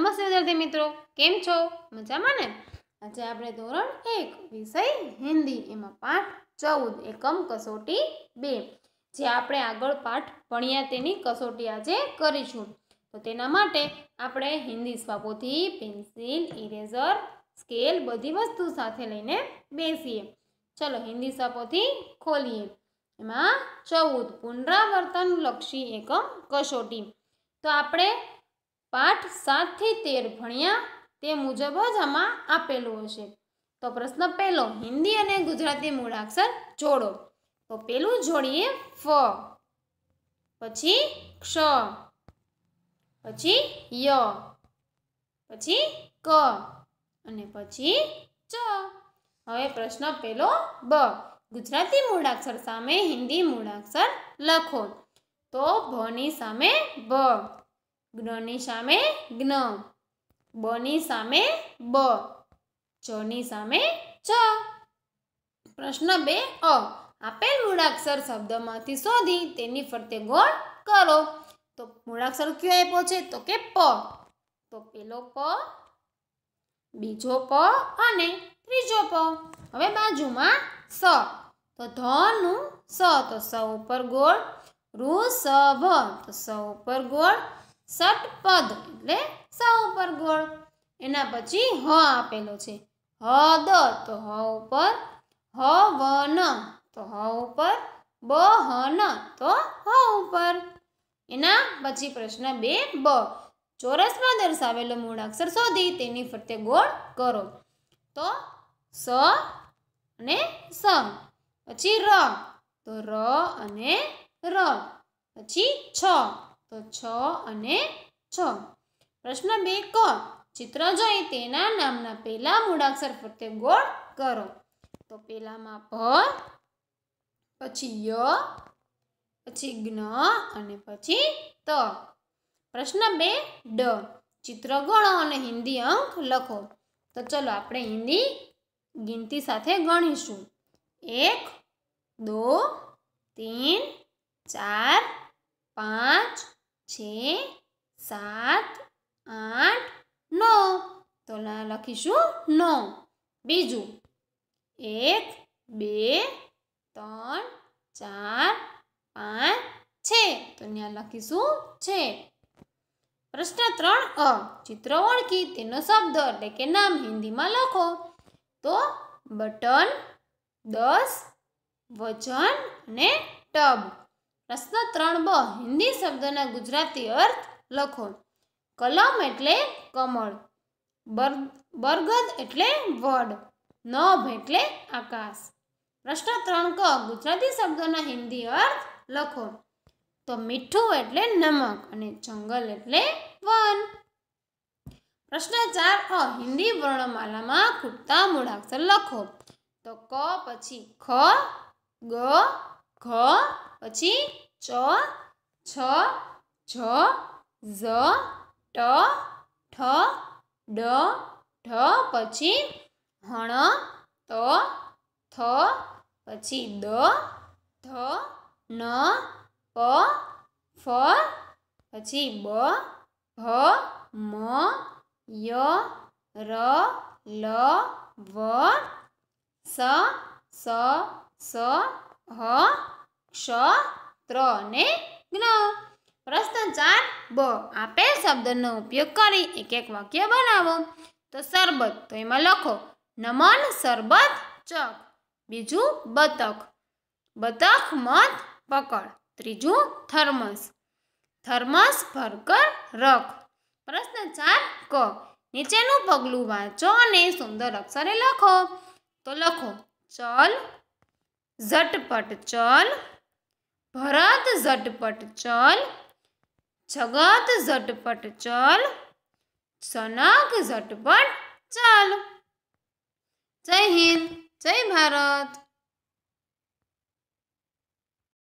નમસ્તે વિદ્યાર્થી મિત્રો કેમ છો મજામાં ને આજે આપણે ધોરણ એક વિષય હિન્દી એમાં પાઠ ચૌદ એકમ કસોટી બે જે આપણે આગળ પાઠ ભણ્યા તેની કસોટી આજે કરીશું તો તેના માટે આપણે હિન્દી સ્વાપોથી પેન્સિલ ઇરેઝર સ્કેલ બધી વસ્તુ સાથે લઈને બેસીએ ચલો હિન્દી સ્વાપોથી ખોલીએ એમાં ચૌદ પુનરાવર્તન લક્ષી એકમ કસોટી તો આપણે પાઠ સાતથી તેર ભણ્યા તે મુજબ જ આમાં આપેલું હશે તો પ્રશ્ન પહેલો હિન્દી અને ગુજરાતી મૂળાક્ષર જોડો તો પેલું જોડીએ ફ પછી ક્ષ પછી ય પછી ક અને પછી ચ હવે પ્રશ્ન પેલો બ ગુજરાતી મૂળાક્ષર સામે હિન્દી મૂળાક્ષર લખો તો ભની સામે ભ જ્ઞની સામે જ્ઞ બની સામે બ જની સામે ચ પ્રશ્ન બે અ આપેલ મૂળાક્ષર શબ્દમાંથી શોધી તેની ફરતે ગોળ કરો તો મૂળાક્ષર કયો આપ્યો છે તો કે પ તો પેલો પ બીજો પ અને ત્રીજો પ હવે બાજુમાં સ તો ધ નું સ તો સ ઉપર ગોળ રૂ સ ભ તો સ ઉપર ગોળ ષટપદ એટલે સ ઉપર ગોળ એના પછી હ આપેલો છે હ દ તો હ ઉપર હ વ ન તો હ ઉપર બ હ ન તો હ ઉપર એના પછી પ્રશ્ન બે બ ચોરસમાં દર્શાવેલો મૂળાક્ષર શોધી તેની ફરતે ગોળ કરો તો સ અને સ પછી ર તો ર અને ર પછી છ તો છ અને છ પ્રશ્ન બે ક ચિત્ર જોઈ તેના નામના પહેલા મૂળાક્ષર ફરતે ગોળ કરો તો પહેલામાં પ પછી ય પછી જ્ઞ અને પછી ત પ્રશ્ન બે ડ ચિત્ર ગણો અને હિન્દી અંક લખો તો ચલો આપણે હિન્દી ગિનતી સાથે ગણીશું એક દો તીન ચાર પાંચ છે સાત આઠ નવ તો લખીશું નવ બીજું એક બે ત્રણ ચાર પાંચ છે તો ત્યાં લખીશું છે પ્રશ્ન ત્રણ અ ચિત્ર ઓળખી તેનો શબ્દ એટલે કે નામ હિન્દીમાં લખો તો બટન દસ વજન અને ટબ પ્રશ્ન ત્રણ બ હિન્દી શબ્દના ગુજરાતી અર્થ લખો કલમ એટલે કમળ બરગદ એટલે વડ નભ એટલે આકાશ પ્રશ્ન ત્રણ ક ગુજરાતી શબ્દોના હિન્દી અર્થ લખો તો મીઠું એટલે નમક અને જંગલ એટલે વન પ્રશ્ન ચાર અ હિન્દી વર્ણમાલામાં ખૂટતા મૂળાક્ષર લખો તો ક પછી ખ ગ ખ પછી ચ છ જ ઝ ટ ઠ ડ ઢ પછી હણ ત થ પછી દ ધ ન પ ફ પછી બ ભ મ ય ર લ વ સ સ સ હ ક્ષ ત્ર અને જ્ઞ પ્રશ્ન ચાર બ આપેલ શબ્દનો ઉપયોગ કરી એક એક વાક્ય બનાવો તો શરબત તો એમાં લખો નમન શરબત ચક બીજું બતક બતક મત પકડ ત્રીજું થર્મસ થર્મસ ભરકર રખ પ્રશ્ન ચાર ક નીચેનું પગલું વાંચો અને સુંદર અક્ષરે લખો તો લખો ચલ ઝટપટ ચલ ભરત ઝટપટ ચલ જગત ઝટપટ ચલ સનક ઝટપટ ચાલ જય હિન્દ જય ભારત